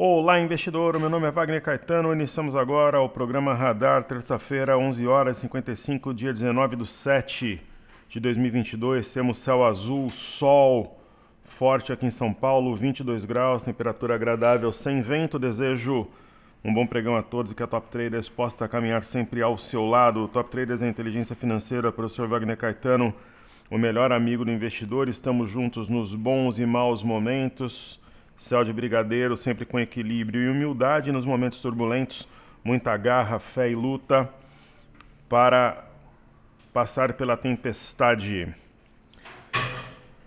Olá, investidor. Meu nome é Wagner Caetano. Iniciamos agora o programa Radar, terça-feira, 11 horas 55, dia 19 do 7 de 2022. Temos céu azul, sol forte aqui em São Paulo, 22 graus, temperatura agradável, sem vento. Desejo um bom pregão a todos e que a Top Traders possa caminhar sempre ao seu lado. O Top Traders é a inteligência financeira, professor Wagner Caetano, o melhor amigo do investidor. Estamos juntos nos bons e maus momentos Céu de brigadeiro, sempre com equilíbrio e humildade nos momentos turbulentos, muita garra, fé e luta para passar pela tempestade.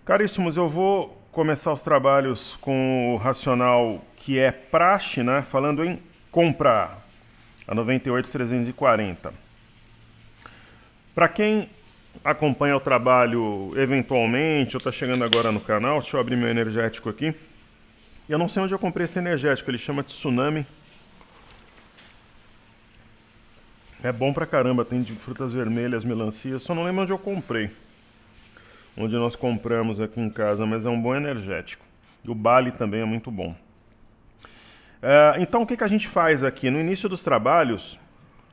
Caríssimos, eu vou começar os trabalhos com o racional que é praxe, né? Falando em compra, a 98340. Para quem acompanha o trabalho eventualmente, ou está chegando agora no canal, deixa eu abrir meu energético aqui. Eu não sei onde eu comprei esse energético, ele chama Tsunami. É bom pra caramba, tem de frutas vermelhas, melancia, só não lembro onde eu comprei. Onde nós compramos aqui em casa, mas é um bom energético. E o Bali também é muito bom. Uh, então o que, que a gente faz aqui? No início dos trabalhos,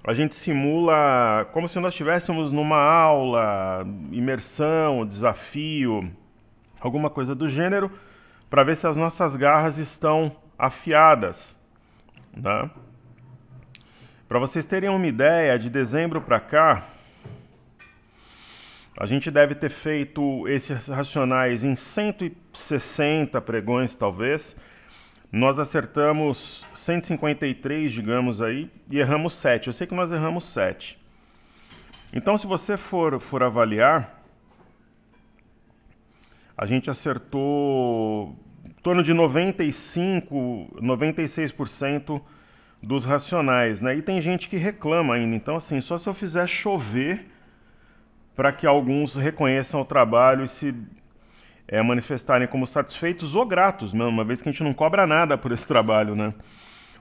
a gente simula como se nós estivéssemos numa aula, imersão, desafio, alguma coisa do gênero para ver se as nossas garras estão afiadas. Né? Para vocês terem uma ideia, de dezembro para cá, a gente deve ter feito esses racionais em 160 pregões, talvez. Nós acertamos 153, digamos aí, e erramos 7. Eu sei que nós erramos 7. Então, se você for, for avaliar, a gente acertou em torno de 95, 96% dos racionais, né? E tem gente que reclama ainda. Então, assim, só se eu fizer chover para que alguns reconheçam o trabalho e se é, manifestarem como satisfeitos ou gratos, mesmo, uma vez que a gente não cobra nada por esse trabalho, né?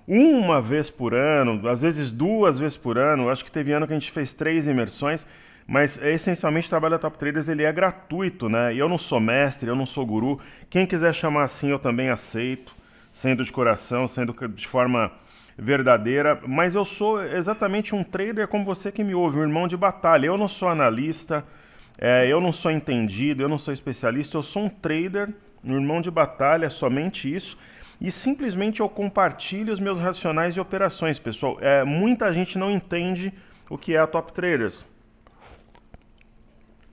Uma vez por ano, às vezes duas vezes por ano, acho que teve ano que a gente fez três imersões mas essencialmente o trabalho da Top Traders ele é gratuito, né? E eu não sou mestre, eu não sou guru. Quem quiser chamar assim, eu também aceito, sendo de coração, sendo de forma verdadeira, mas eu sou exatamente um trader como você que me ouve, um irmão de batalha. Eu não sou analista, é, eu não sou entendido, eu não sou especialista, eu sou um trader, um irmão de batalha, somente isso. E simplesmente eu compartilho os meus racionais e operações, pessoal. É, muita gente não entende o que é a Top Traders.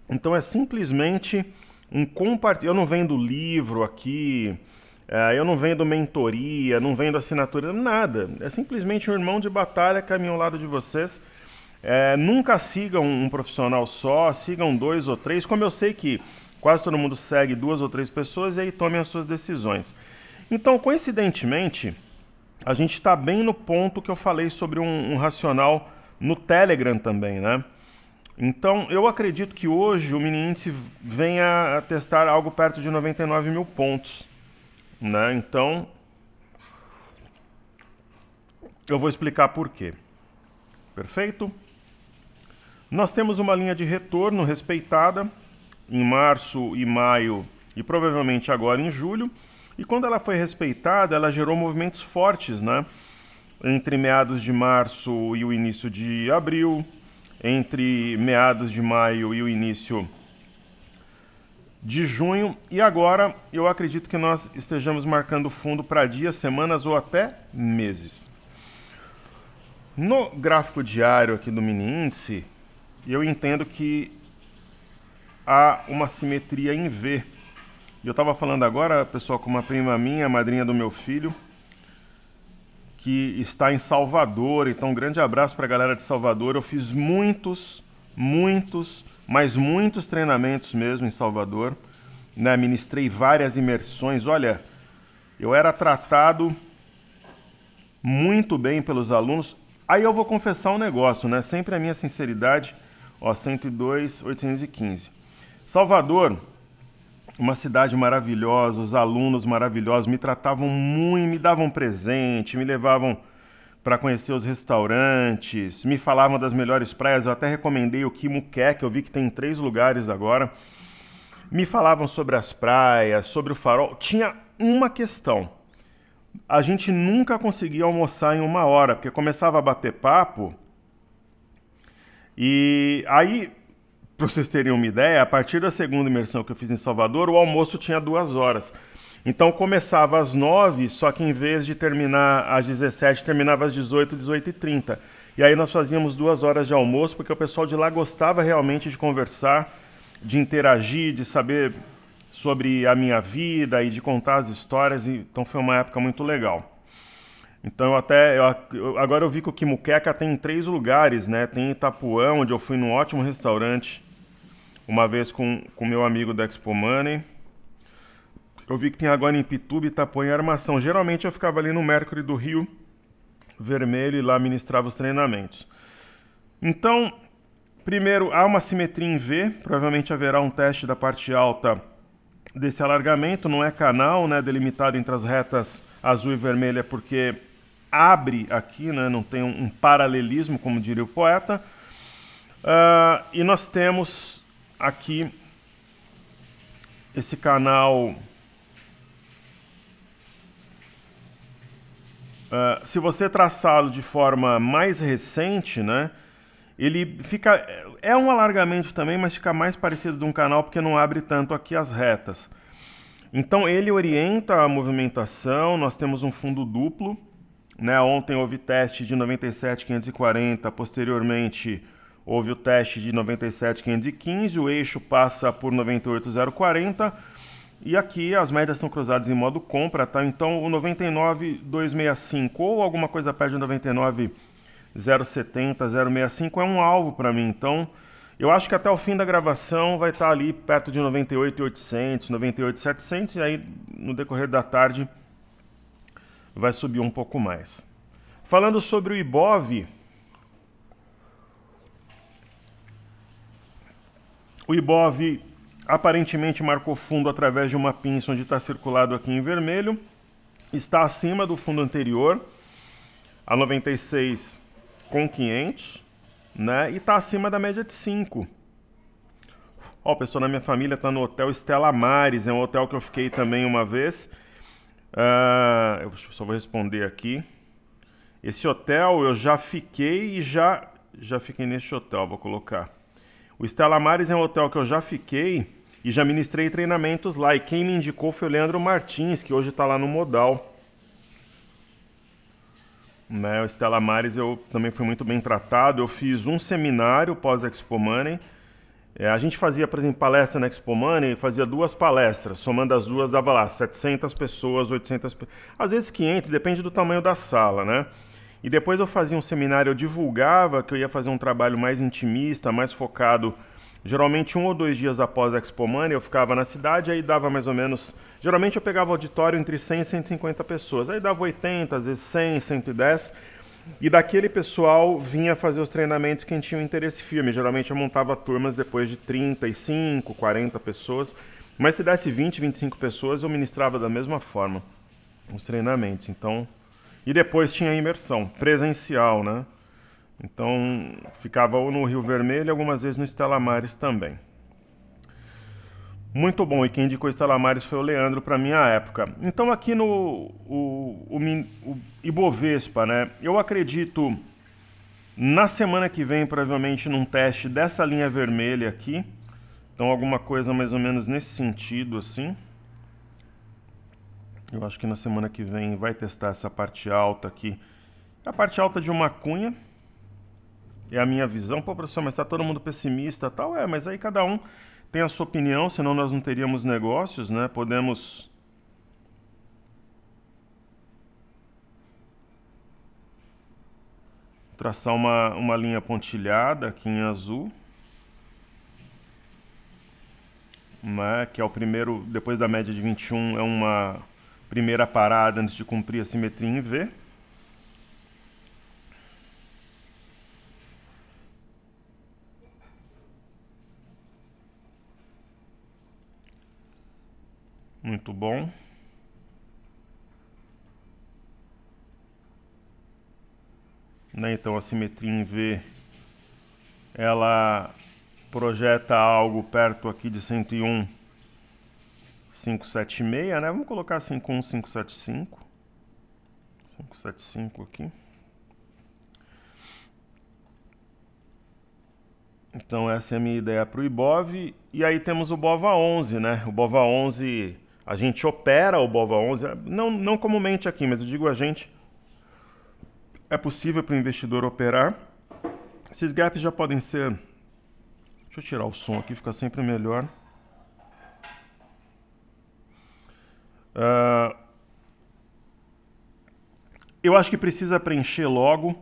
Então é simplesmente um compartilhar. Eu não vendo livro aqui, eh, eu não vendo mentoria, não vendo assinatura, nada. É simplesmente um irmão de batalha caminhando ao lado de vocês. É, nunca sigam um profissional só, sigam dois ou três, como eu sei que quase todo mundo segue duas ou três pessoas e aí tomem as suas decisões. Então, coincidentemente, a gente está bem no ponto que eu falei sobre um, um racional no Telegram também, né? Então, eu acredito que hoje o mini índice venha a testar algo perto de 99 mil pontos. Né? Então, eu vou explicar por quê. Perfeito? Nós temos uma linha de retorno respeitada em março e maio e provavelmente agora em julho. E quando ela foi respeitada, ela gerou movimentos fortes, né? Entre meados de março e o início de abril, entre meados de maio e o início de junho. E agora eu acredito que nós estejamos marcando fundo para dias, semanas ou até meses. No gráfico diário aqui do mini índice, eu entendo que há uma simetria em V. Eu estava falando agora, pessoal, com uma prima minha, madrinha do meu filho, que está em Salvador. Então, um grande abraço para a galera de Salvador. Eu fiz muitos, muitos, mas muitos treinamentos mesmo em Salvador. Né? Ministrei várias imersões. Olha, eu era tratado muito bem pelos alunos. Aí eu vou confessar um negócio, né? Sempre a minha sinceridade. Ó, 102, 815. Salvador, uma cidade maravilhosa, os alunos maravilhosos me tratavam muito, me davam presente, me levavam para conhecer os restaurantes, me falavam das melhores praias. Eu até recomendei o Kimuké, que eu vi que tem três lugares agora. Me falavam sobre as praias, sobre o farol. Tinha uma questão. A gente nunca conseguia almoçar em uma hora, porque começava a bater papo. E aí para vocês terem uma ideia, a partir da segunda imersão que eu fiz em Salvador, o almoço tinha duas horas. Então começava às nove, só que em vez de terminar às 17, terminava às 18, 18 e 30. E aí nós fazíamos duas horas de almoço, porque o pessoal de lá gostava realmente de conversar, de interagir, de saber sobre a minha vida e de contar as histórias. Então foi uma época muito legal. Então eu até eu, agora eu vi que o Kimuqueca tem em três lugares, né? Tem Itapuã, onde eu fui num ótimo restaurante uma vez com o meu amigo da Expo Money. Eu vi que tem agora em Pituba, Itapuã e Armação. Geralmente eu ficava ali no Mercury do Rio Vermelho e lá ministrava os treinamentos. Então, primeiro, há uma simetria em V. Provavelmente haverá um teste da parte alta desse alargamento. Não é canal, né? Delimitado entre as retas azul e vermelha porque abre aqui, né? Não tem um paralelismo, como diria o poeta. Uh, e nós temos aqui esse canal. Uh, se você traçá-lo de forma mais recente, né? Ele fica. É um alargamento também, mas fica mais parecido de um canal porque não abre tanto aqui as retas. Então ele orienta a movimentação, nós temos um fundo duplo. Né? Ontem houve teste de 97,540, posteriormente Houve o teste de 97,515, o eixo passa por 98,040 e aqui as médias estão cruzadas em modo compra, tá? Então o 99,265 ou alguma coisa perto de 99,070, 065 é um alvo para mim. Então eu acho que até o fim da gravação vai estar tá ali perto de 98,800, 98,700 e aí no decorrer da tarde vai subir um pouco mais. Falando sobre o IBOV, O Ibov aparentemente marcou fundo através de uma pinça onde está circulado aqui em vermelho. Está acima do fundo anterior, a 96 né? E está acima da média de 5. Ó, o pessoal da minha família está no hotel Estela Mares, é um hotel que eu fiquei também uma vez. Uh, eu só vou responder aqui. Esse hotel eu já fiquei e já, já fiquei neste hotel, vou colocar. O Stella Maris é um hotel que eu já fiquei e já ministrei treinamentos lá. E quem me indicou foi o Leandro Martins, que hoje está lá no Modal. Né, o Stella Maris eu também fui muito bem tratado. Eu fiz um seminário pós-Expo Money. É, a gente fazia, por exemplo, palestra na Expo Money, fazia duas palestras, somando as duas dava lá 700 pessoas, 800, às vezes 500, depende do tamanho da sala, né? E depois eu fazia um seminário, eu divulgava que eu ia fazer um trabalho mais intimista, mais focado. Geralmente um ou dois dias após a Expo Money, eu ficava na cidade, aí dava mais ou menos. Geralmente eu pegava auditório entre 100 e 150 pessoas, aí dava 80, às vezes 100, 110. E daquele pessoal vinha fazer os treinamentos quem tinha um interesse firme. Geralmente eu montava turmas depois de 35, 40 pessoas. Mas se desse 20, 25 pessoas, eu ministrava da mesma forma os treinamentos. Então, e depois tinha a imersão presencial, né? Então ficava ou no Rio Vermelho, algumas vezes no Estelamares também. Muito bom, e quem indicou Estelamares foi o Leandro para minha época. Então aqui no o, o, o Ibovespa, né? Eu acredito na semana que vem, provavelmente, num teste dessa linha vermelha aqui. Então alguma coisa mais ou menos nesse sentido, assim. Eu acho que na semana que vem vai testar essa parte alta aqui. A parte alta de uma cunha. É a minha visão. Pô, professor, mas tá todo mundo pessimista tal. É, mas aí cada um tem a sua opinião, senão nós não teríamos negócios, né? Podemos... Traçar uma, uma linha pontilhada aqui em azul. Né, que é o primeiro, depois da média de 21, é uma primeira parada antes de cumprir a simetria em V. Muito bom. Né, então a simetria em V ela projeta algo perto aqui de 101 576, né? Vamos colocar assim com 575. 575 aqui. Então essa é a minha ideia para o IBOV. E aí temos o BOVA11, né? O BOVA11, a gente opera o BOVA11, é, não, não comumente aqui, mas eu digo a gente. É possível para o investidor operar. Esses gaps já podem ser... Deixa eu tirar o som aqui, fica sempre melhor. Ah, eu acho que precisa preencher logo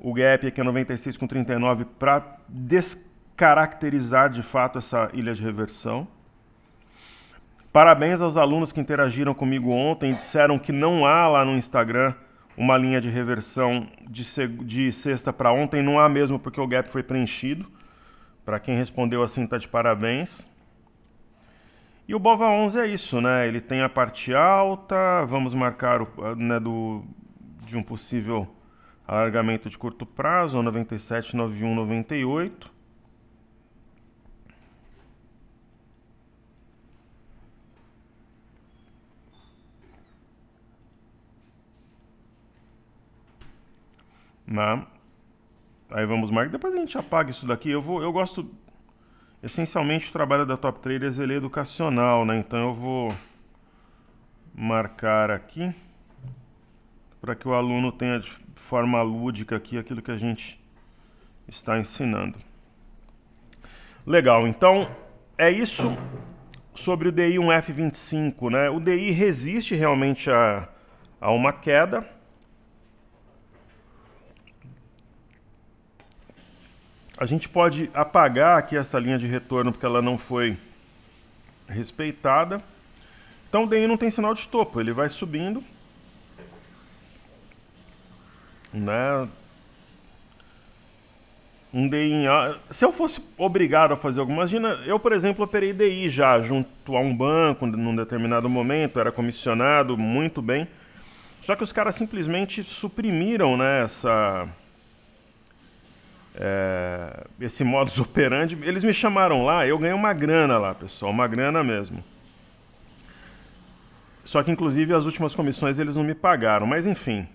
o gap aqui a é 96 com 39 para descaracterizar de fato essa ilha de reversão. Parabéns aos alunos que interagiram comigo ontem e disseram que não há lá no Instagram uma linha de reversão de, de sexta para ontem. Não há mesmo porque o gap foi preenchido. Para quem respondeu assim, está de parabéns. E o Bova 11 é isso, né? Ele tem a parte alta, vamos marcar o, ah, né, do, de um possível alargamento de curto prazo, 97, 91, 98. Né? Aí vamos marcar. Depois a gente apaga isso daqui. Eu, vou, eu gosto Essencialmente o trabalho da Top Traders ele é educacional, né? Então eu vou marcar aqui para que o aluno tenha de forma lúdica aqui aquilo que a gente está ensinando. Legal, então é isso sobre o DI 1F25, né? O DI resiste realmente a, a uma queda, a gente pode apagar aqui essa linha de retorno porque ela não foi respeitada. Então o DI não tem sinal de topo, ele vai subindo. Né? Um DI em Se eu fosse obrigado a fazer alguma. Imagina, eu, por exemplo, operei DI já junto a um banco num determinado momento, era comissionado muito bem. Só que os caras simplesmente suprimiram né, essa, é, esse modus operandi. Eles me chamaram lá, eu ganhei uma grana lá, pessoal, uma grana mesmo. Só que, inclusive, as últimas comissões eles não me pagaram, mas enfim.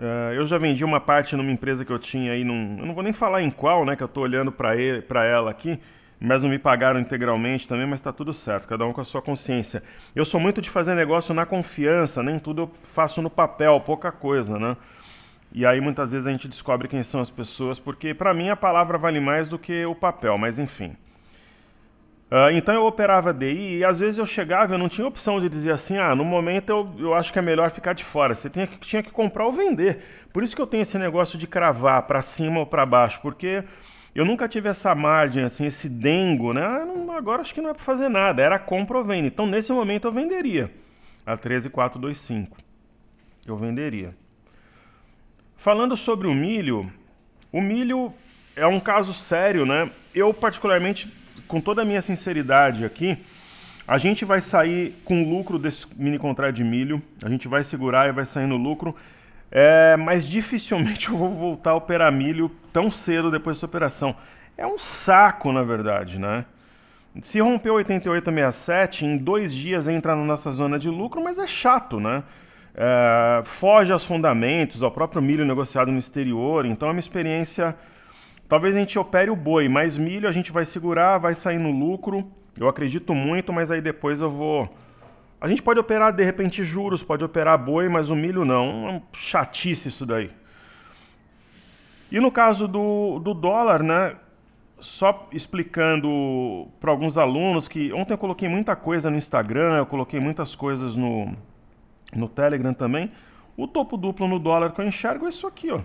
É, eu já vendi uma parte numa empresa que eu tinha aí, num, eu não vou nem falar em qual, né, que eu estou olhando para ela aqui, mas não me pagaram integralmente também, mas está tudo certo, cada um com a sua consciência. Eu sou muito de fazer negócio na confiança, nem tudo eu faço no papel, pouca coisa, né? E aí muitas vezes a gente descobre quem são as pessoas, porque para mim a palavra vale mais do que o papel, mas enfim. Uh, então eu operava DI e às vezes eu chegava, eu não tinha opção de dizer assim, ah, no momento eu, eu acho que é melhor ficar de fora. Você tinha que, tinha que comprar ou vender. Por isso que eu tenho esse negócio de cravar para cima ou para baixo, porque eu nunca tive essa margem, assim, esse dengo, né? Ah, não, agora acho que não é para fazer nada, era compra ou venda. Então nesse momento eu venderia a 13425. Eu venderia. Falando sobre o milho, o milho é um caso sério, né? Eu, particularmente, com toda a minha sinceridade aqui, a gente vai sair com lucro desse mini contrato de milho, a gente vai segurar e vai sair no lucro, é, mas dificilmente eu vou voltar a operar milho tão cedo depois dessa operação. É um saco, na verdade, né? Se romper 88,67, em dois dias entra na nossa zona de lucro, mas é chato, né? Eh, foge aos fundamentos, ao próprio milho negociado no exterior. Então é uma experiência. Talvez a gente opere o boi, mas milho a gente vai segurar, vai sair no lucro. Eu acredito muito, mas aí depois eu vou. A gente pode operar de repente juros, pode operar boi, mas o milho não. É um chatice isso daí. E no caso do, do dólar, né? Só explicando para alguns alunos que ontem eu coloquei muita coisa no Instagram, eu coloquei muitas coisas no, no Telegram também. O topo duplo no dólar que eu enxergo é isso aqui, ó.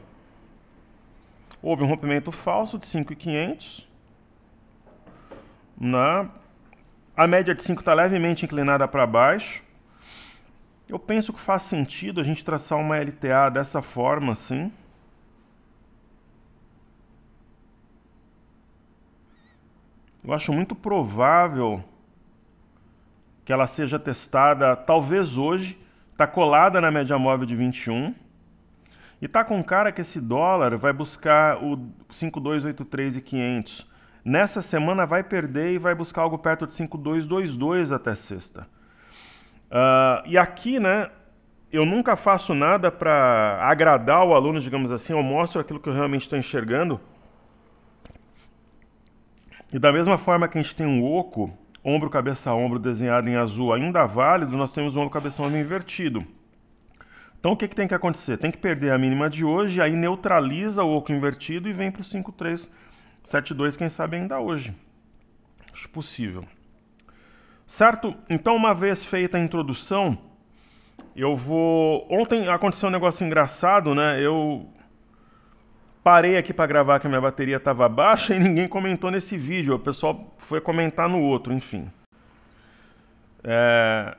Houve um rompimento falso de 5,500. Na né? a média de 5 está levemente inclinada para baixo. Eu penso que faz sentido a gente traçar uma LTA dessa forma, assim. Eu acho muito provável que ela seja testada talvez hoje, Está colada na média móvel de 21. E está com cara que esse dólar vai buscar o 5283 e 500. Nessa semana vai perder e vai buscar algo perto de 5222 até sexta. Uh, e aqui, né, eu nunca faço nada para agradar o aluno, digamos assim, eu mostro aquilo que eu realmente estou enxergando. E da mesma forma que a gente tem um oco, ombro, cabeça, ombro desenhado em azul ainda válido, nós temos o ombro, cabeça, ombro invertido. Então o que, que tem que acontecer? Tem que perder a mínima de hoje, aí neutraliza o oco invertido e vem para o 5372, quem sabe ainda hoje. Acho possível. Certo? Então, uma vez feita a introdução, eu vou. Ontem aconteceu um negócio engraçado, né? Eu Parei aqui para gravar que a minha bateria estava baixa e ninguém comentou nesse vídeo. O pessoal foi comentar no outro, enfim. É...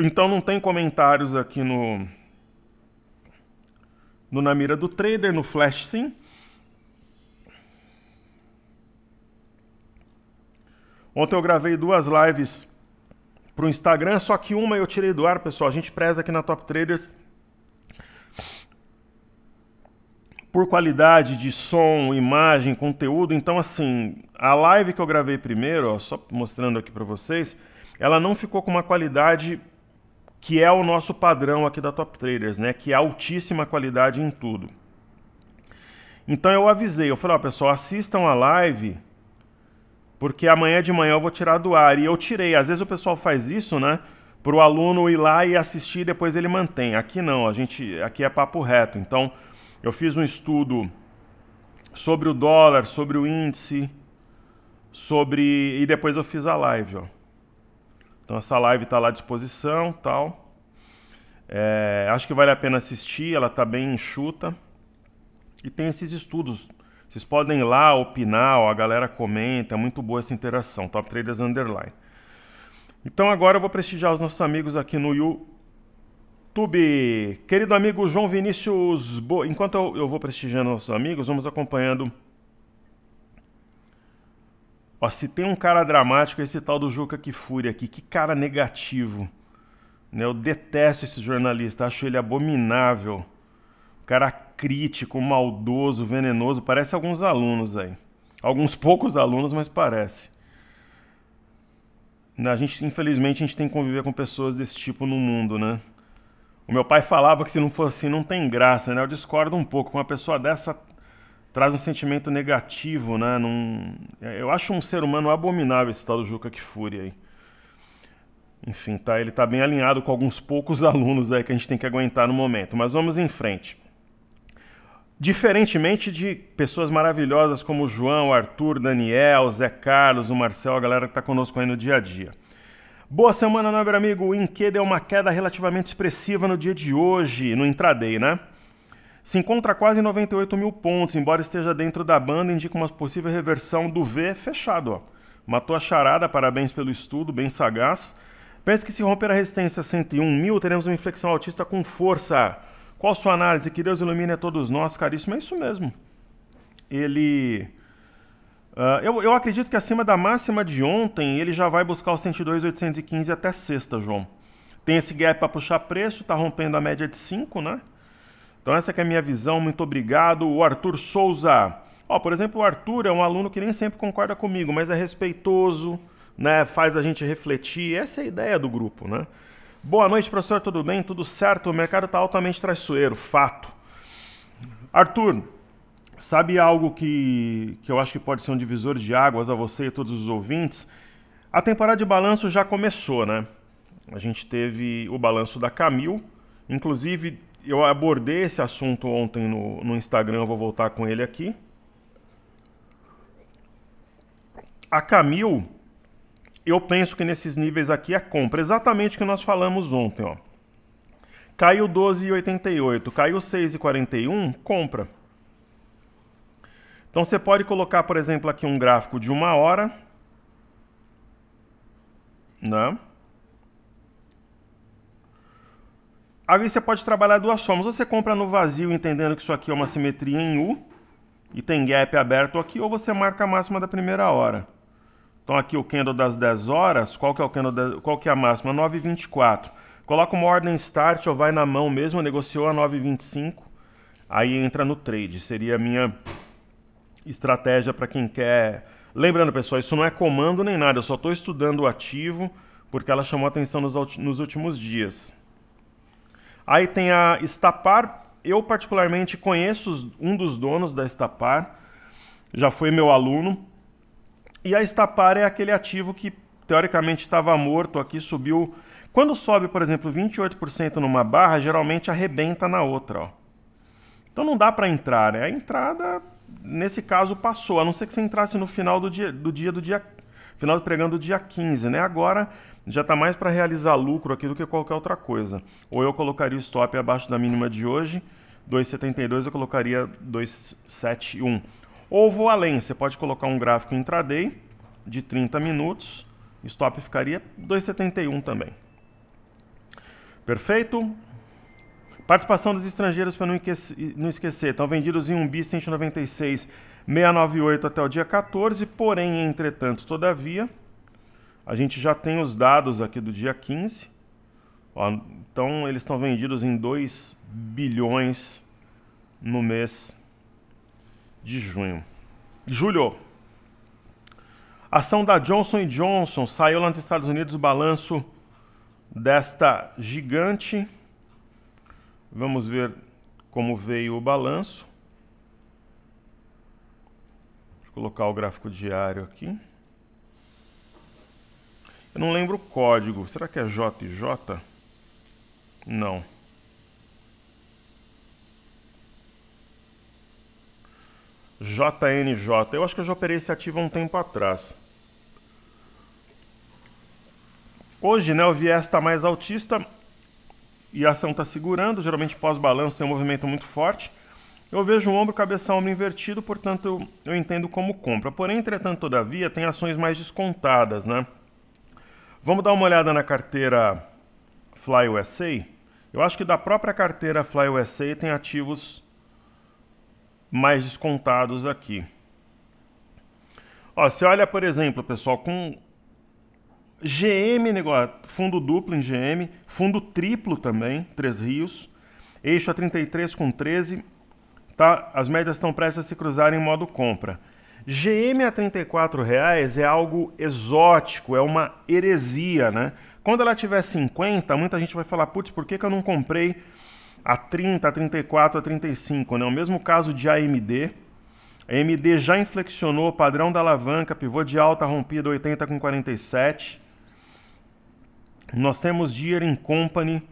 Então não tem comentários aqui no no na mira do trader, no flash sim. Ontem eu gravei duas lives para o Instagram, só que uma eu tirei do ar, pessoal. A gente preza aqui na Top Traders por qualidade de som, imagem, conteúdo. Então, assim, a live que eu gravei primeiro, ó, só mostrando aqui para vocês, ela não ficou com uma qualidade que é o nosso padrão aqui da Top Traders, né? Que é altíssima qualidade em tudo. Então eu avisei, eu falei, ó, pessoal, assistam a live, porque amanhã de manhã eu vou tirar do ar. E eu tirei. Às vezes o pessoal faz isso, né? Para o aluno ir lá e assistir, depois ele mantém. Aqui não, a gente, aqui é papo reto. Então eu fiz um estudo sobre o dólar, sobre o índice, sobre e depois eu fiz a live, ó. Então essa live está lá à disposição, tal. É, acho que vale a pena assistir, ela está bem enxuta e tem esses estudos. Vocês podem ir lá opinar, ó, a galera comenta, é muito boa essa interação, Top Traders Underline. Então agora eu vou prestigiar os nossos amigos aqui no, you, YouTube. Querido amigo João Vinícius, Bo... enquanto eu, vou prestigiando nossos amigos, vamos acompanhando. Ó, se tem um cara dramático, é esse tal do Juca Kifuri aqui, que cara negativo. Né? Eu detesto esse jornalista, acho ele abominável. Cara crítico, maldoso, venenoso, parece alguns alunos aí. Alguns poucos alunos, mas parece. A gente, infelizmente, a gente tem que conviver com pessoas desse tipo no mundo, né? O meu pai falava que se não fosse assim não tem graça, né? Eu discordo um pouco. Uma pessoa dessa traz um sentimento negativo, né? Num... Eu acho um ser humano abominável esse tal do Juca Kfouri aí. Enfim, tá? Ele tá bem alinhado com alguns poucos alunos aí que a gente tem que aguentar no momento. Mas vamos em frente. Diferentemente de pessoas maravilhosas como o João, o Arthur, Daniel, o Zé Carlos, o Marcel, a galera que está conosco aí no dia a dia. Boa semana, meu amigo. O Inque deu uma queda relativamente expressiva no dia de hoje, no intraday, né? Se encontra quase 98 mil pontos, embora esteja dentro da banda, indica uma possível reversão do V fechado. Ó. Matou a charada, parabéns pelo estudo, bem sagaz. Pensa que se romper a resistência 101 mil, teremos uma inflexão autista com força. Qual sua análise? Que Deus ilumine a todos nós, caríssimo. É isso mesmo. Ele Uh, eu, eu, acredito que acima da máxima de ontem, ele já vai buscar os 102,815 até sexta, João. Tem esse gap para puxar preço, tá rompendo a média de 5, né? Então essa é a minha visão, muito obrigado. O Arthur Souza. Ó, por exemplo, o Arthur é um aluno que nem sempre concorda comigo, mas é respeitoso, né? Faz a gente refletir. Essa é a ideia do grupo, né? Boa noite, professor, tudo bem? Tudo certo? O mercado está altamente traiçoeiro, fato. Arthur, Sabe algo que, que eu acho que pode ser um divisor de águas a você e todos os ouvintes? A temporada de balanço já começou, né? A gente teve o balanço da Camil. Inclusive, eu abordei esse assunto ontem no, no Instagram, eu vou voltar com ele aqui. A Camil, eu penso que nesses níveis aqui é compra. Exatamente o que nós falamos ontem, ó. Caiu 12,88, caiu 6,41, compra. Então você pode colocar, por exemplo, aqui um gráfico de uma hora, né? Aí você pode trabalhar duas formas. Você compra no vazio, entendendo que isso aqui é uma simetria em U, e tem gap aberto aqui, ou você marca a máxima da primeira hora. Então aqui o candle das 10 horas, qual que é, o candle da, qual que é a máxima? 9,24. Coloca uma ordem start ou vai na mão mesmo, negociou a 9,25, aí entra no trade. Seria a minha estratégia para quem quer. Lembrando, pessoal, isso não é comando nem nada, eu só estou estudando o ativo porque ela chamou atenção nos, nos últimos dias. Aí tem a Estapar. Eu, particularmente, conheço um dos donos da Estapar, já foi meu aluno. E a Estapar é aquele ativo que teoricamente estava morto aqui, subiu. Quando sobe, por exemplo, 28% numa barra, geralmente arrebenta na outra. Ó. Então não dá para entrar, né? A entrada nesse caso passou, a não ser que você entrasse no final do dia do dia do dia final do pregão do dia 15, né? Agora já está mais para realizar lucro aqui do que qualquer outra coisa. Ou eu colocaria o stop abaixo da mínima de hoje, 2,72, eu colocaria 2,71. Ou vou além, você pode colocar um gráfico intraday de 30 minutos, stop ficaria 2,71 também. Perfeito? Participação dos estrangeiros, para não, não esquecer, estão vendidos em 1 bi 196 698 até o dia 14, porém, entretanto, todavia, a gente já tem os dados aqui do dia 15. Ó, então, eles estão vendidos em 2 bilhões no mês de junho. Julho. Ação da Johnson Johnson saiu lá nos Estados Unidos o balanço desta gigante Vamos ver como veio o balanço. Vou colocar o gráfico diário aqui. Eu não lembro o código. Será que é JJ? Não. JNJ. Eu acho que eu já operei esse ativo há um tempo atrás. Hoje, né, o viés está mais altista e a ação está segurando, geralmente pós-balanço tem um movimento muito forte. Eu vejo o ombro cabeça ombro invertido, portanto eu, eu, entendo como compra. Porém, entretanto, todavia, tem ações mais descontadas, né? Vamos dar uma olhada na carteira Fly USA. Eu acho que da própria carteira Fly USA tem ativos mais descontados aqui. Ó, você olha, por exemplo, pessoal, com GM, negócio, fundo duplo em GM, fundo triplo também, Três Rios, eixo é a 33 com 13, tá? As médias estão prestes a se cruzarem em modo compra. GM a 34 reais é algo exótico, é uma heresia, né? Quando ela tiver 50, muita gente vai falar, putz, por que, que eu não comprei a 30, a 34, a 35, né? O mesmo caso de AMD. A AMD já inflexionou o padrão da alavanca, pivô de alta rompida 80 com 47. Nós temos Deer in Company,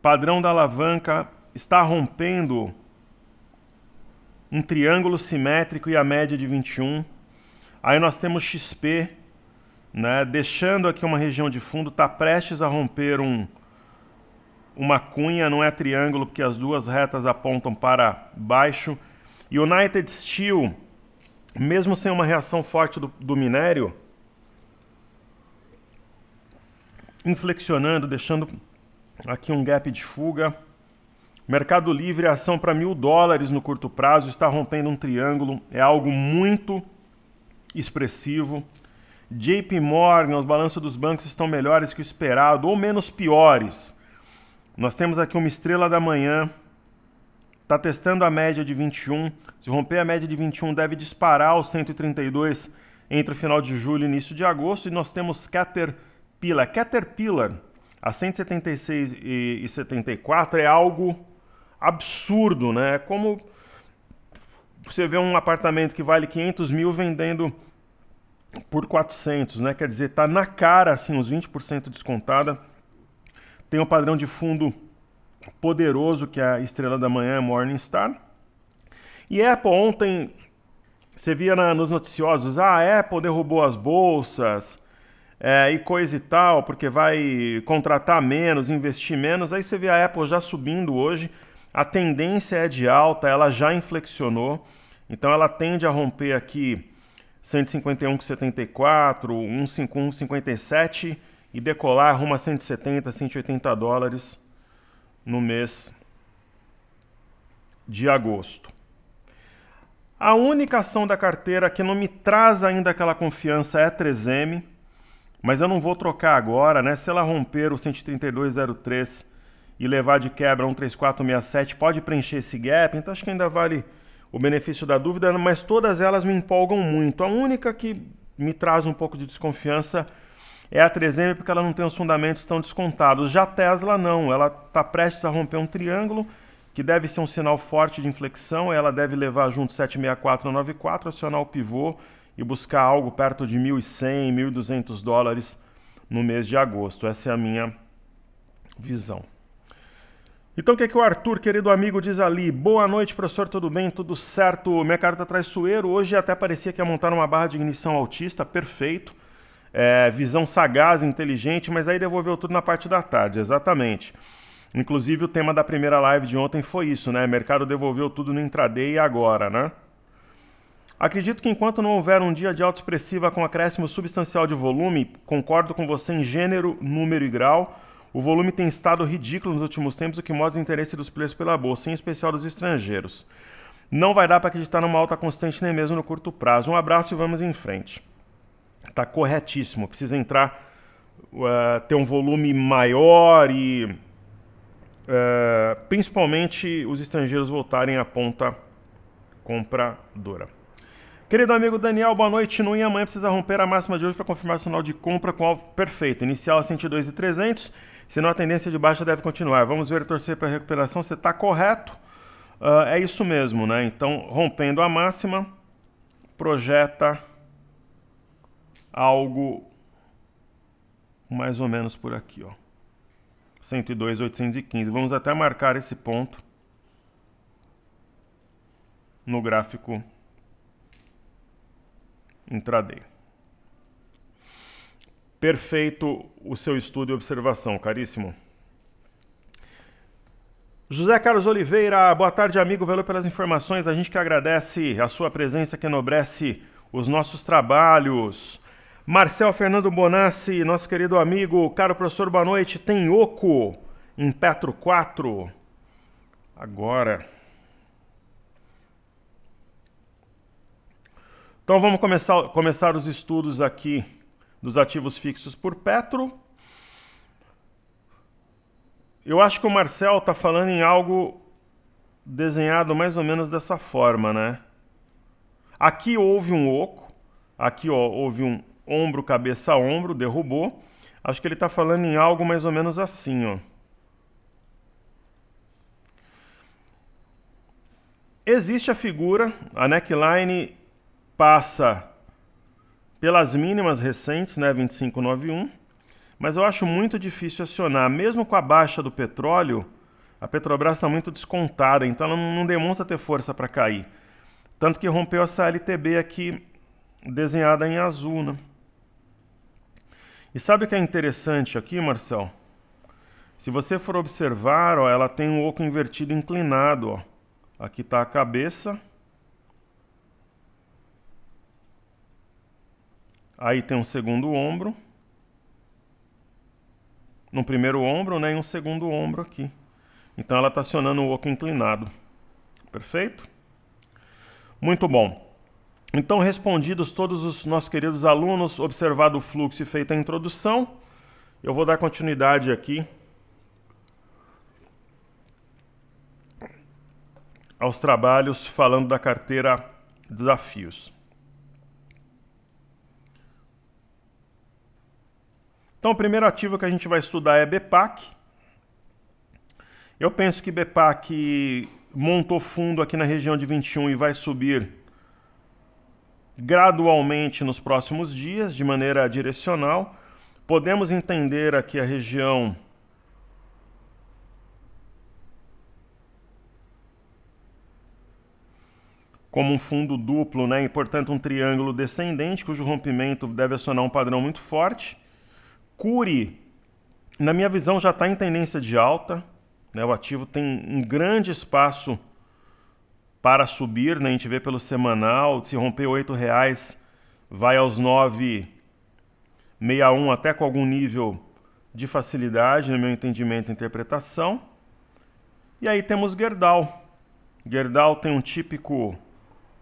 padrão da alavanca está rompendo um triângulo simétrico e a média de 21. Aí nós temos XP, né, deixando aqui uma região de fundo, está prestes a romper um, uma cunha, não é triângulo, porque as duas retas apontam para baixo. United Steel, mesmo sem uma reação forte do, do minério, inflexionando, deixando aqui um gap de fuga. Mercado Livre, ação para mil dólares no curto prazo, está rompendo um triângulo, é algo muito expressivo. JP Morgan, os balanços dos bancos estão melhores que o esperado ou menos piores. Nós temos aqui uma estrela da manhã, está testando a média de 21. Se romper a média de 21, deve disparar aos 132 entre o final de julho e início de agosto. E nós temos Cater pila, Caterpillar, a 176 e 74 é algo absurdo, né? É como você vê um apartamento que vale 500 mil vendendo por 400, né? Quer dizer, tá na cara, assim, uns 20% descontada. Tem um padrão de fundo poderoso, que é a estrela da manhã, Morningstar. E Apple, ontem, você via na, nos noticiosos, ah, a Apple derrubou as bolsas, é, e coisa e tal, porque vai contratar menos, investir menos. Aí você vê a Apple já subindo hoje, a tendência é de alta, ela já inflexionou, então ela tende a romper aqui 151,74, 151,57 e decolar rumo a 170, 180 dólares no mês de agosto. A única ação da carteira que não me traz ainda aquela confiança é a 3M. Mas eu não vou trocar agora, né? Se ela romper o 13203 e levar de quebra 13467, pode preencher esse gap, então acho que ainda vale o benefício da dúvida, mas todas elas me empolgam muito. A única que me traz um pouco de desconfiança é a 3M, porque ela não tem os fundamentos tão descontados. Já a Tesla não, ela está prestes a romper um triângulo, que deve ser um sinal forte de inflexão, ela deve levar junto 764 a 94, acionar o pivô e buscar algo perto de 1.100, 1.200 dólares no mês de agosto. Essa é a minha visão. Então o que, é que o Arthur, querido amigo, diz ali? Boa noite, professor, tudo bem? Tudo certo? Minha carta traiçoeiro, hoje até parecia que ia montar uma barra de ignição autista, perfeito. É, visão sagaz, inteligente, mas aí devolveu tudo na parte da tarde, exatamente. Inclusive o tema da primeira live de ontem foi isso, né? Mercado devolveu tudo no intraday e agora, né? Acredito que enquanto não houver um dia de alta expressiva com acréscimo substancial de volume, concordo com você em gênero, número e grau. O volume tem estado ridículo nos últimos tempos, o que mostra o interesse dos players pela bolsa, em especial dos estrangeiros. Não vai dar para acreditar numa alta constante nem mesmo no curto prazo. Um abraço e vamos em frente. Tá corretíssimo. Precisa entrar, uh, ter um volume maior e uh, principalmente os estrangeiros voltarem à ponta compradora. Querido amigo Daniel, boa noite. No amanhã precisa romper a máxima de hoje para confirmar o sinal de compra com alvo perfeito. Inicial a 102,300. Senão a tendência de baixa deve continuar. Vamos ver e torcer para a recuperação. Você está correto. Uh, é isso mesmo, né? Então, rompendo a máxima, projeta algo mais ou menos por aqui, ó. 102,815. Vamos até marcar esse ponto no gráfico intraday. Perfeito o seu estudo e observação, caríssimo. José Carlos Oliveira, boa tarde, amigo. Valeu pelas informações. A gente que agradece a sua presença que enobrece os nossos trabalhos. Marcel Fernando Bonassi, nosso querido amigo. Caro professor, boa noite. Tem Oco em Petro 4. Agora. Então vamos começar, começar os estudos aqui dos ativos fixos por Petro. Eu acho que o Marcel está falando em algo desenhado mais ou menos dessa forma, né? Aqui houve um oco, aqui ó, houve um ombro, cabeça, ombro, derrubou. Acho que ele está falando em algo mais ou menos assim, ó. Existe a figura, a neckline passa pelas mínimas recentes, né, 25,91, mas eu acho muito difícil acionar, mesmo com a baixa do petróleo, a Petrobras está muito descontada, então ela não demonstra ter força para cair. Tanto que rompeu essa LTB aqui desenhada em azul, né? E sabe o que é interessante aqui, Marcel? Se você for observar, ó, ela tem um oco invertido inclinado, ó. Aqui está a cabeça, Aí tem um segundo ombro. No primeiro ombro, né? E um segundo ombro aqui. Então ela está acionando o oco inclinado. Perfeito? Muito bom. Então, respondidos todos os nossos queridos alunos, observado o fluxo e feita a introdução, eu vou dar continuidade aqui aos trabalhos falando da carteira Desafios. Então, o primeiro ativo que a gente vai estudar é BPAC. Eu penso que BPAC montou fundo aqui na região de 21 e vai subir gradualmente nos próximos dias, de maneira direcional. Podemos entender aqui a região como um fundo duplo, né? e portanto um triângulo descendente, cujo rompimento deve acionar um padrão muito forte. Curi, na minha visão, já está em tendência de alta. Né? O ativo tem um grande espaço para subir. Né? A gente vê pelo semanal, se romper R$ reais, vai aos 9,61 até com algum nível de facilidade, no meu entendimento e interpretação. E aí temos Gerdau. Gerdau tem um típico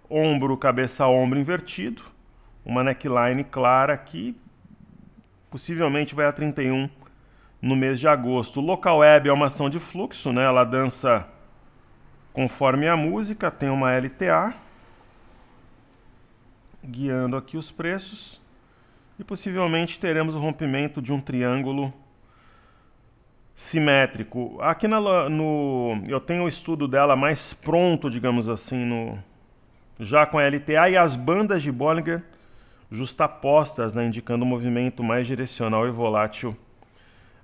ombro, cabeça-ombro invertido, uma neckline clara aqui, Possivelmente vai a 31 no mês de agosto. Local Web é uma ação de fluxo, né? Ela dança conforme a música, tem uma LTA guiando aqui os preços e possivelmente teremos o rompimento de um triângulo simétrico. Aqui na, no eu tenho o estudo dela mais pronto, digamos assim, no já com a LTA e as bandas de Bollinger justapostas, né, indicando um movimento mais direcional e volátil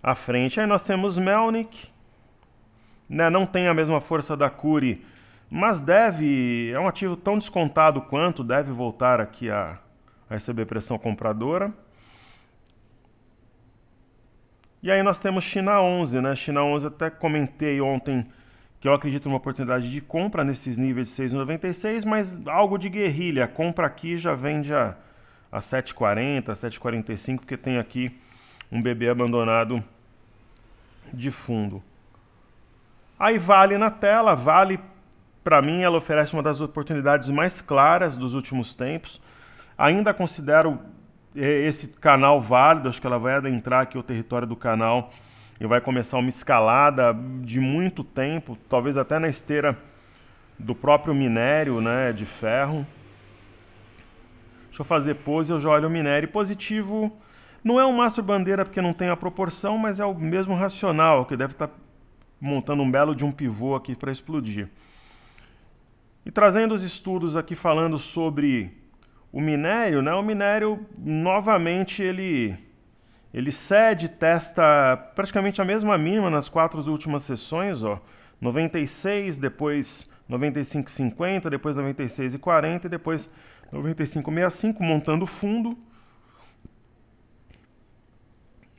à frente. Aí nós temos Melnik, né, não tem a mesma força da Curie, mas deve, é um ativo tão descontado quanto, deve voltar aqui a, a receber pressão compradora. E aí nós temos China 11, né? China 11 até comentei ontem que eu acredito numa oportunidade de compra nesses níveis de 6,96, mas algo de guerrilha. Compra aqui já vende a às 7h40, 7h45, porque tem aqui um bebê abandonado de fundo. Aí Vale na tela, Vale, para mim, ela oferece uma das oportunidades mais claras dos últimos tempos. Ainda considero é, esse canal válido, acho que ela vai adentrar aqui o território do canal e vai começar uma escalada de muito tempo, talvez até na esteira do próprio minério né, de ferro. Deixa eu fazer pose, eu já olho o minério positivo. Não é um mastro bandeira porque não tem a proporção, mas é o mesmo racional, que deve estar tá montando um belo de um pivô aqui para explodir. E trazendo os estudos aqui falando sobre o minério, né? O minério novamente ele ele cede, testa praticamente a mesma mínima nas quatro últimas sessões, ó. 96, depois 95,50, depois 96,40 e depois 9565, montando fundo.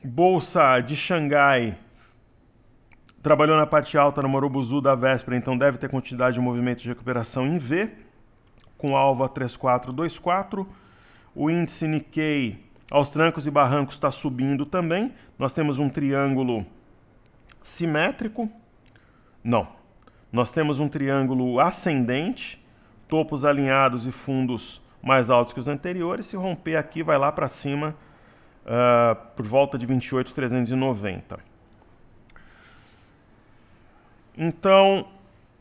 Bolsa de Xangai trabalhou na parte alta no Morobuzu da véspera, então deve ter continuidade de movimento de recuperação em V, com alvo a 3424. O índice Nikkei aos trancos e barrancos está subindo também. Nós temos um triângulo simétrico. Não. Nós temos um triângulo ascendente topos alinhados e fundos mais altos que os anteriores. Se romper aqui, vai lá para cima uh, por volta de 28,390. Então,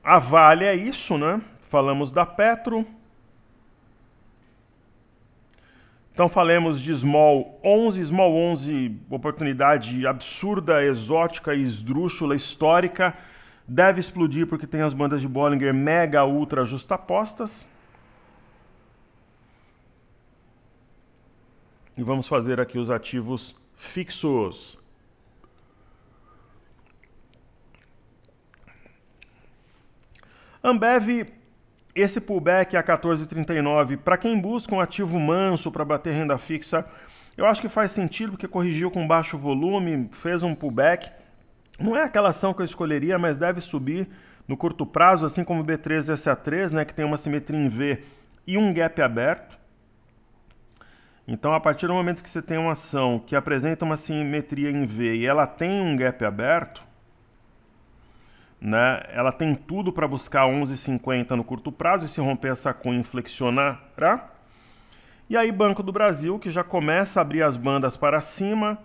a Vale é isso, né? Falamos da Petro. Então, falamos de Small 11. Small 11, oportunidade absurda, exótica, esdrúxula, histórica. Deve explodir porque tem as bandas de Bollinger mega ultra justapostas. E vamos fazer aqui os ativos fixos. Ambev, esse pullback a 14,39, para quem busca um ativo manso para bater renda fixa, eu acho que faz sentido porque corrigiu com baixo volume, fez um pullback. Não é aquela ação que eu escolheria, mas deve subir no curto prazo, assim como o B3SA3, né, que tem uma simetria em V e um gap aberto. Então, a partir do momento que você tem uma ação que apresenta uma simetria em V e ela tem um gap aberto, né, ela tem tudo para buscar 11,50 no curto prazo e se romper essa cunha inflexionará. E aí Banco do Brasil, que já começa a abrir as bandas para cima,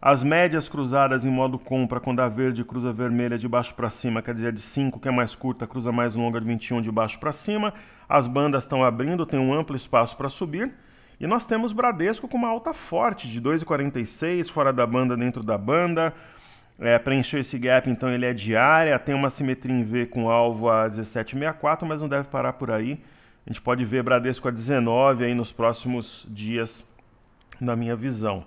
as médias cruzadas em modo compra, quando a verde cruza vermelha de baixo para cima, quer dizer, de 5, que é mais curta, cruza mais longa de 21 de baixo para cima. As bandas estão abrindo, tem um amplo espaço para subir. E nós temos Bradesco com uma alta forte de 2,46, fora da banda, dentro da banda. É, preencheu esse gap, então ele é diária, tem uma simetria em V com alvo a 17,64, mas não deve parar por aí. A gente pode ver Bradesco a 19 aí nos próximos dias, na minha visão.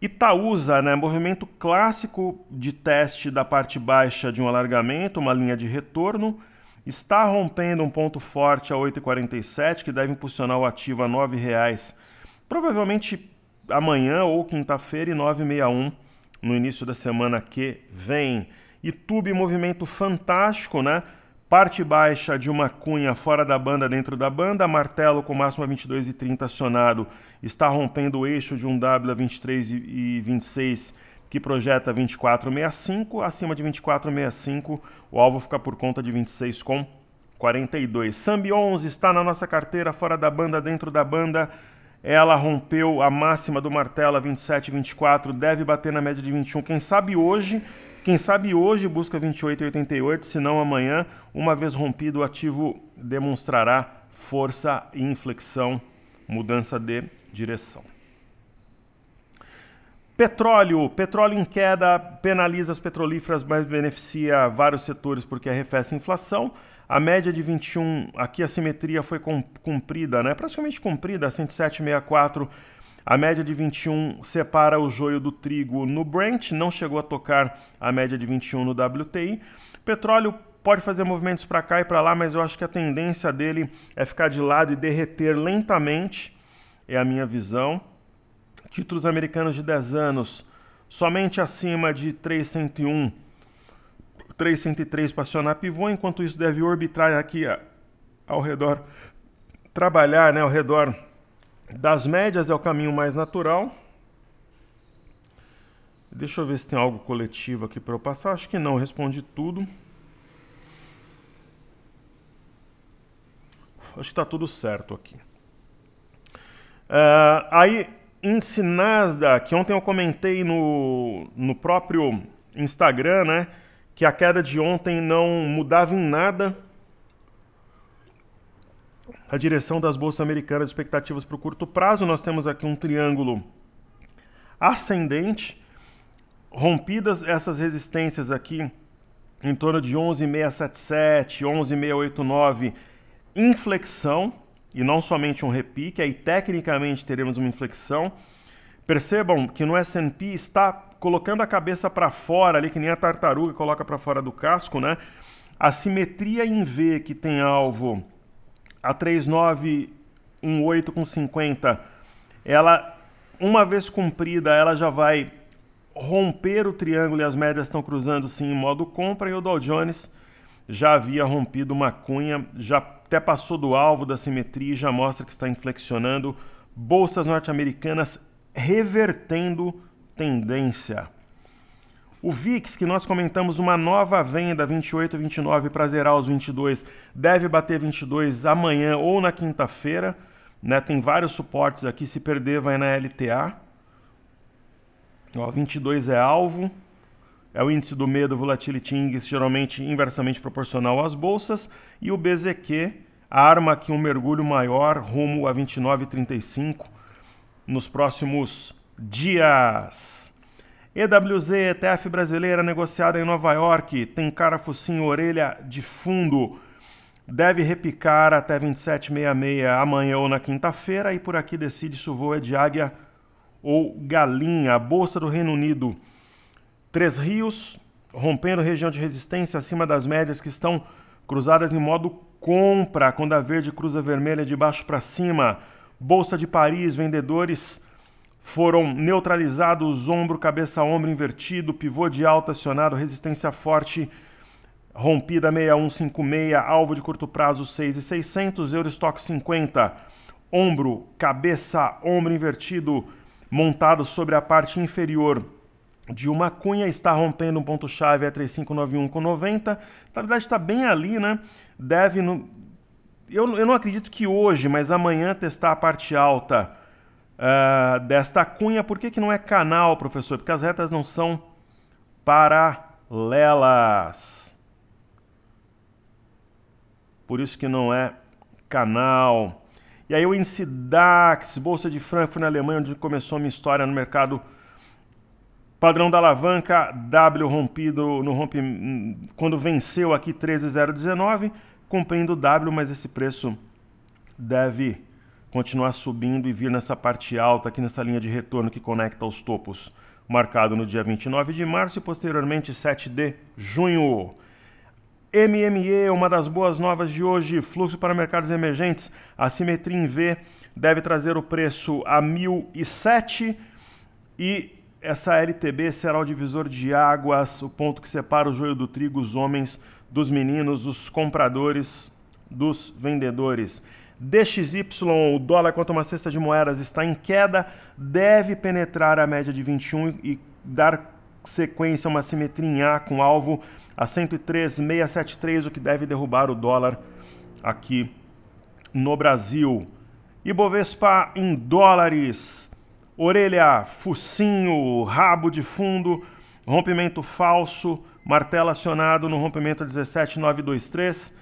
Itaúsa, né? Movimento clássico de teste da parte baixa de um alargamento, uma linha de retorno. Está rompendo um ponto forte a 8,47, que deve impulsionar o ativo a R$ 9,00, provavelmente amanhã ou quinta-feira, e 9,61 no início da semana que vem. Tube movimento fantástico, né? Parte baixa de uma cunha fora da banda, dentro da banda. Martelo com máxima 22 e 30 acionado está rompendo o eixo de um W a 23 e 26 que projeta 24,65. Acima de 24,65, o alvo fica por conta de 26 com 42. Sambi 11 está na nossa carteira fora da banda, dentro da banda. Ela rompeu a máxima do martelo a 27,24, deve bater na média de 21. Quem sabe hoje quem sabe hoje busca 28,88, se não amanhã, uma vez rompido o ativo demonstrará força e inflexão, mudança de direção. Petróleo. Petróleo em queda penaliza as petrolíferas, mas beneficia vários setores porque arrefece a inflação. A média de 21, aqui a simetria foi cumprida, né? praticamente cumprida, 107,64 a média de 21 separa o joio do trigo no Brent, não chegou a tocar a média de 21 no WTI. Petróleo pode fazer movimentos para cá e para lá, mas eu acho que a tendência dele é ficar de lado e derreter lentamente, é a minha visão. Títulos americanos de 10 anos somente acima de 301, 303 para acionar pivô, enquanto isso deve arbitrar aqui ao redor, trabalhar né, ao redor das médias é o caminho mais natural. Deixa eu ver se tem algo coletivo aqui para eu passar. Acho que não, respondi tudo. Acho que está tudo certo aqui. Uh, aí, índice Nasdaq, ontem eu comentei no, no próprio Instagram, né? Que a queda de ontem não mudava em nada a direção das bolsas americanas, expectativas para o curto prazo. Nós temos aqui um triângulo ascendente, rompidas essas resistências aqui em torno de 11,677, 11,689, inflexão e não somente um repique, aí tecnicamente teremos uma inflexão. Percebam que no S&P está colocando a cabeça para fora ali, que nem a tartaruga coloca para fora do casco, né? A simetria em V que tem alvo a 3918 com 50, ela uma vez cumprida, ela já vai romper o triângulo e as médias estão cruzando sim em modo compra e o Dow Jones já havia rompido uma cunha, já até passou do alvo da simetria, já mostra que está inflexionando, bolsas norte-americanas revertendo tendência. O VIX, que nós comentamos uma nova venda 28 29 para zerar os 22, deve bater 22 amanhã ou na quinta-feira. Né? Tem vários suportes aqui, se perder vai na LTA. Ó, 22 é alvo, é o índice do medo Volatility Index, geralmente inversamente proporcional às bolsas, e o BZQ arma aqui um mergulho maior rumo a 29,35 nos próximos dias. EWZ ETF brasileira negociada em Nova York, tem cara, focinho, orelha de fundo. Deve repicar até 27,66 amanhã ou na quinta-feira e por aqui decide se o voo é de águia ou galinha. Bolsa do Reino Unido, Três Rios, rompendo região de resistência acima das médias que estão cruzadas em modo compra, quando a verde cruza vermelha de baixo para cima. Bolsa de Paris, vendedores foram neutralizados ombro, cabeça, ombro invertido, pivô de alta acionado, resistência forte rompida 6156, alvo de curto prazo 6,600, Eurostock 50, ombro, cabeça, ombro invertido montado sobre a parte inferior de uma cunha, está rompendo um ponto-chave a 3591,90. com Na verdade, está bem ali, né? Deve. No... Eu, eu não acredito que hoje, mas amanhã testar a parte alta uh, desta cunha. Por que, que não é canal, professor? Porque as retas não são paralelas. Por isso que não é canal. E aí o índice DAX, Bolsa de Frankfurt na Alemanha, onde começou a minha história no mercado Padrão da alavanca W rompido no rompe quando venceu aqui 13019, cumprindo W, mas esse preço deve continuar subindo e vir nessa parte alta aqui nessa linha de retorno que conecta os topos, marcado no dia 29 de março e posteriormente 7 de junho. MME, uma das boas novas de hoje, fluxo para mercados emergentes, assimetria em V deve trazer o preço a 1007 e essa LTB será o divisor de águas, o ponto que separa o joio do trigo, os homens dos meninos, os compradores dos vendedores. DXY, o dólar quanto uma cesta de moedas está em queda, deve penetrar a média de 21 e dar sequência a uma simetria em A com alvo a 103,673, o que deve derrubar o dólar aqui no Brasil. Ibovespa em dólares, orelha, focinho, rabo de fundo, rompimento falso, martelo acionado no rompimento 17,923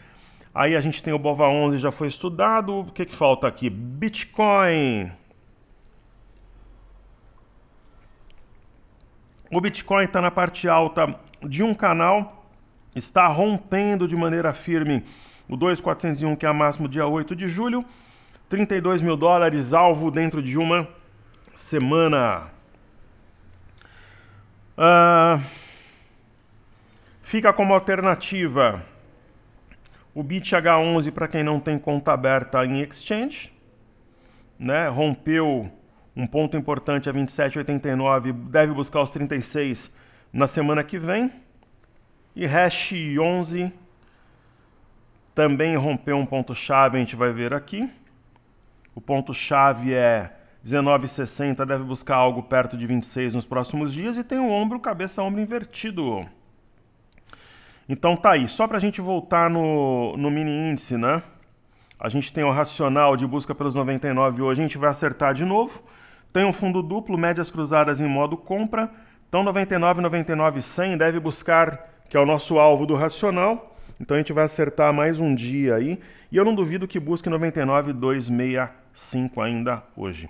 Aí a gente tem o BOVA 11, já foi estudado. O que, que falta aqui? Bitcoin. O Bitcoin está na parte alta de um canal, está rompendo de maneira firme o 2,401, que é a máximo dia 8 de julho. 32 mil dólares, alvo dentro de uma semana. Uh, fica como alternativa o BIT H11 para quem não tem conta aberta em exchange, né? Rompeu um ponto importante a 27,89, deve buscar os 36 na semana que vem. E hash 11 também rompeu um ponto chave, a gente vai ver aqui. O ponto chave é 19,60, deve buscar algo perto de 26 nos próximos dias e tem o ombro cabeça ombro invertido. Então tá aí, só para a gente voltar no, no mini índice, né? A gente tem o racional de busca pelos 99 hoje, a gente vai acertar de novo. Tem um fundo duplo, médias cruzadas em modo compra. Então 99, 99, 100 deve buscar, que é o nosso alvo do racional. Então a gente vai acertar mais um dia aí. E eu não duvido que busque 99, 265 ainda hoje.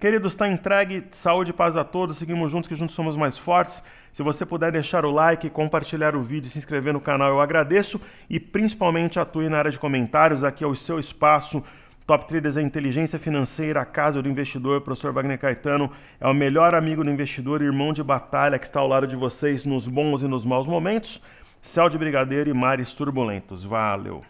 Queridos, está entregue. Saúde e paz a todos. Seguimos juntos, que juntos somos mais fortes. Se você puder deixar o like, compartilhar o vídeo, se inscrever no canal, eu agradeço e principalmente atue na área de comentários, aqui é o seu espaço. Top Traders é inteligência financeira, a casa do investidor. professor Wagner Caetano é o melhor amigo do investidor, irmão de batalha que está ao lado de vocês nos bons e nos maus momentos. Céu de Brigadeiro e mares turbulentos. Valeu!